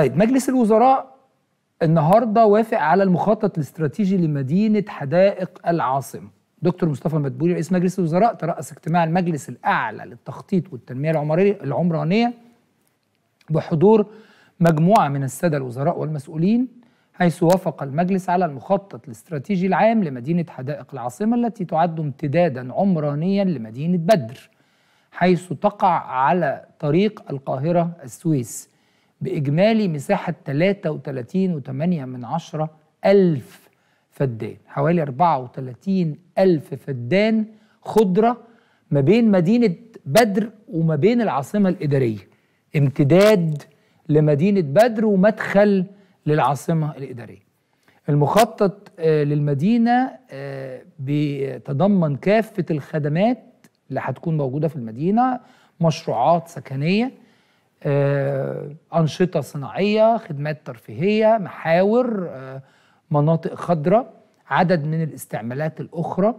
طيب مجلس الوزراء النهارده وافق على المخطط الاستراتيجي لمدينه حدائق العاصمه. دكتور مصطفى مدبولي رئيس مجلس الوزراء ترأس اجتماع المجلس الاعلى للتخطيط والتنميه العمرانيه بحضور مجموعه من الساده الوزراء والمسؤولين حيث وافق المجلس على المخطط الاستراتيجي العام لمدينه حدائق العاصمه التي تعد امتدادا عمرانيا لمدينه بدر حيث تقع على طريق القاهره السويس. بإجمالي مساحة 33.8 ألف فدان حوالي 34 ألف فدان خضرة ما بين مدينة بدر وما بين العاصمة الإدارية امتداد لمدينة بدر ومدخل للعاصمة الإدارية المخطط آه، للمدينة آه، بيتضمن كافة الخدمات اللي هتكون موجودة في المدينة مشروعات سكنية آه، أنشطة صناعية خدمات ترفيهية محاور آه، مناطق خضراء عدد من الاستعمالات الأخرى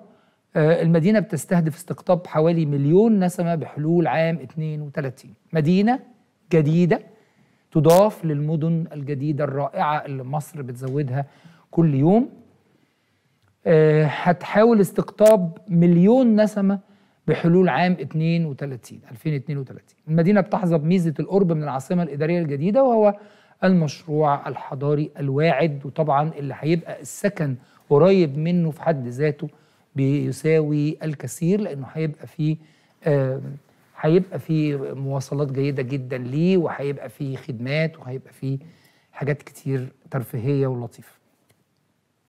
آه، المدينة بتستهدف استقطاب حوالي مليون نسمة بحلول عام 32 مدينة جديدة تضاف للمدن الجديدة الرائعة اللي مصر بتزودها كل يوم هتحاول استقطاب مليون نسمة بحلول عام 32 2032 المدينة بتحظى بميزة القرب من العاصمة الإدارية الجديدة وهو المشروع الحضاري الواعد وطبعا اللي هيبقى السكن قريب منه في حد ذاته بيساوي الكثير لأنه هيبقى فيه هيبقى فيه مواصلات جيدة جدا ليه وهيبقى فيه خدمات وهيبقى فيه حاجات كتير ترفيهية ولطيفة